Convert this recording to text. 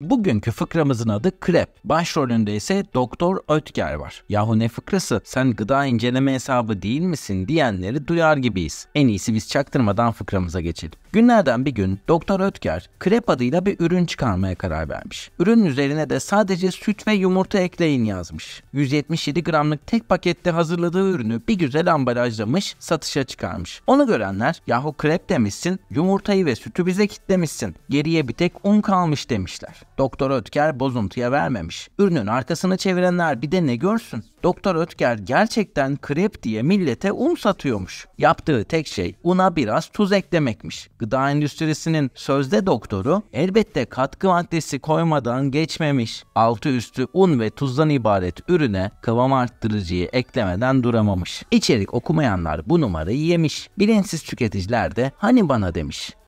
Bugünkü fıkramızın adı krep. Başrolünde ise Doktor Ötker var. Yahu ne fıkrası sen gıda inceleme hesabı değil misin diyenleri duyar gibiyiz. En iyisi biz çaktırmadan fıkramıza geçelim. Günlerden bir gün Doktor Ötker krep adıyla bir ürün çıkarmaya karar vermiş. Ürünün üzerine de sadece süt ve yumurta ekleyin yazmış. 177 gramlık tek pakette hazırladığı ürünü bir güzel ambalajlamış satışa çıkarmış. Onu görenler yahu krep demişsin yumurtayı ve sütü bize kitlemişsin geriye bir tek un kalmış demişler. Doktor Ötker bozuntuya vermemiş. Ürünün arkasını çevirenler bir de ne görsün? Doktor Ötker gerçekten krep diye millete un satıyormuş. Yaptığı tek şey una biraz tuz eklemekmiş. Gıda endüstrisinin sözde doktoru elbette katkı maddesi koymadan geçmemiş. Altı üstü un ve tuzdan ibaret ürüne kıvam arttırıcıyı eklemeden duramamış. İçerik okumayanlar bu numarayı yemiş. Bilinçsiz tüketiciler de hani bana demiş.